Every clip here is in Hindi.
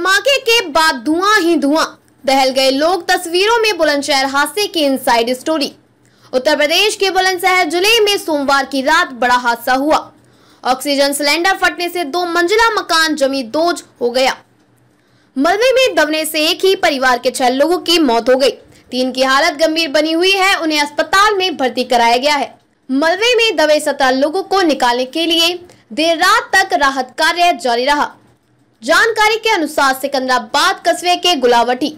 धमाके के बाद धुआं ही धुआं दहल गए लोग तस्वीरों में बुलंदशहर हादसे की इनसाइड स्टोरी उत्तर प्रदेश के बुलंदशहर जिले में सोमवार की रात बड़ा हादसा हुआ ऑक्सीजन सिलेंडर फटने से दो मंजिला मकान जमी दोज हो गया मलबे में दबने से एक ही परिवार के छह लोगों की मौत हो गई तीन की हालत गंभीर बनी हुई है उन्हें अस्पताल में भर्ती कराया गया है मलबे में दबे सत्रह लोगों को निकालने के लिए देर रात तक राहत कार्य जारी रहा जानकारी के अनुसार सिकंदराबाद कस्बे के गुलावटी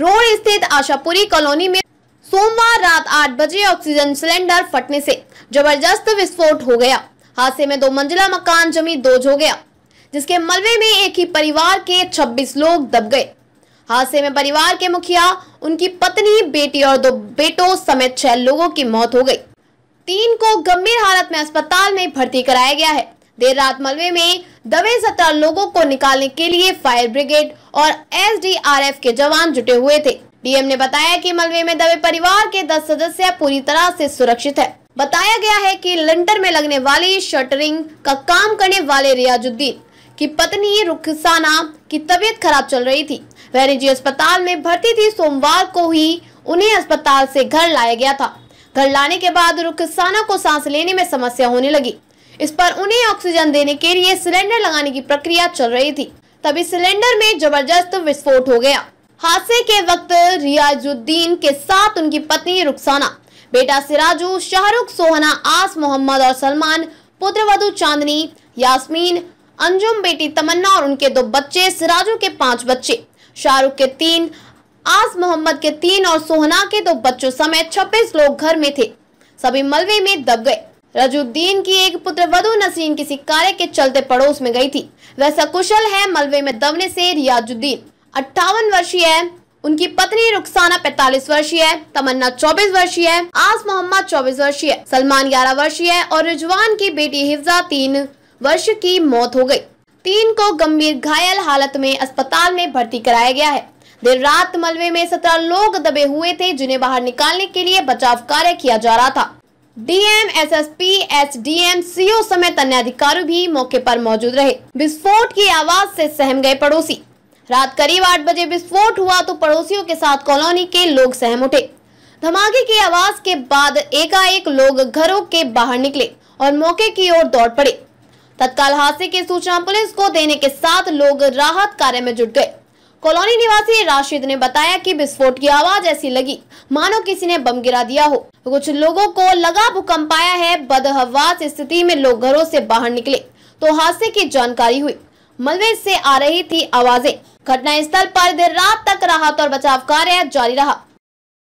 रोड स्थित आशापुरी कॉलोनी में सोमवार रात आठ बजे ऑक्सीजन सिलेंडर फटने से जबरदस्त विस्फोट हो गया हादसे में दो मंजिला मकान जमी दोज हो गया जिसके मलबे में एक ही परिवार के 26 लोग दब गए हादसे में परिवार के मुखिया उनकी पत्नी बेटी और दो बेटों समेत छह लोगों की मौत हो गई तीन को गंभीर हालत में अस्पताल में भर्ती कराया गया है देर रात मलबे में दबे सत्रह लोगों को निकालने के लिए फायर ब्रिगेड और एसडीआरएफ के जवान जुटे हुए थे डीएम ने बताया कि मलबे में दबे परिवार के 10 सदस्य पूरी तरह से सुरक्षित है बताया गया है कि लंटर में लगने वाली शटरिंग का काम करने वाले रियाजुद्दीन की पत्नी रुखसाना की तबीयत खराब चल रही थी वह निजी अस्पताल में भर्ती थी सोमवार को ही उन्हें अस्पताल ऐसी घर लाया गया था घर लाने के बाद रुखसाना को सांस लेने में समस्या होने लगी इस पर उन्हें ऑक्सीजन देने के लिए सिलेंडर लगाने की प्रक्रिया चल रही थी तभी सिलेंडर में जबरदस्त विस्फोट हो गया हादसे के वक्त रियाजुद्दीन के साथ उनकी पत्नी रुखसाना बेटा सिराजू शाहरुख सोहना आस मोहम्मद और सलमान पुत्र वधु चांदनी यास्मीन अंजुम बेटी तमन्ना और उनके दो बच्चे सिराजू के पांच बच्चे शाहरुख के तीन आस मोहम्मद के तीन और सोहना के दो बच्चों समेत 26 लोग घर में थे सभी मलबे में दब गए रजुद्दीन की एक पुत्र वधु नसीन किसी कार्य के चलते पड़ोस में गई थी वह सकुशल है मलबे में दबने से रियाजुद्दीन अट्ठावन वर्षीय है उनकी पत्नी रुखसाना पैतालीस वर्षीय है तमन्ना चौबीस वर्षीय है आस मोहम्मद चौबीस वर्षीय है सलमान ग्यारह वर्षीय है और रिजवान की बेटी हिफ्जा तीन वर्ष की मौत हो गयी तीन को गंभीर घायल हालत में अस्पताल में भर्ती कराया गया है देर रात मलबे में सत्रह लोग दबे हुए थे जिन्हें बाहर निकालने के लिए बचाव कार्य किया जा रहा था डीएम एसएसपी एसडीएम सीओ समेत अन्य अधिकारी भी मौके पर मौजूद रहे विस्फोट की आवाज से सहम गए पड़ोसी रात करीब आठ बजे विस्फोट हुआ तो पड़ोसियों के साथ कॉलोनी के लोग सहम उठे धमाके की आवाज के बाद एकाएक लोग घरों के बाहर निकले और मौके की ओर दौड़ पड़े तत्काल हादसे की सूचना पुलिस को देने के साथ लोग राहत कार्य में जुट गए कॉलोनी निवासी राशिद ने बताया कि विस्फोट की आवाज ऐसी लगी मानो किसी ने बम गिरा दिया हो कुछ लोगों को लगा भूकंप आया है बदहवास स्थिति में लोग घरों से बाहर निकले तो हादसे की जानकारी हुई मलबे से आ रही थी आवाजें घटना स्थल पर देर रात तक राहत और बचाव कार्य जारी रहा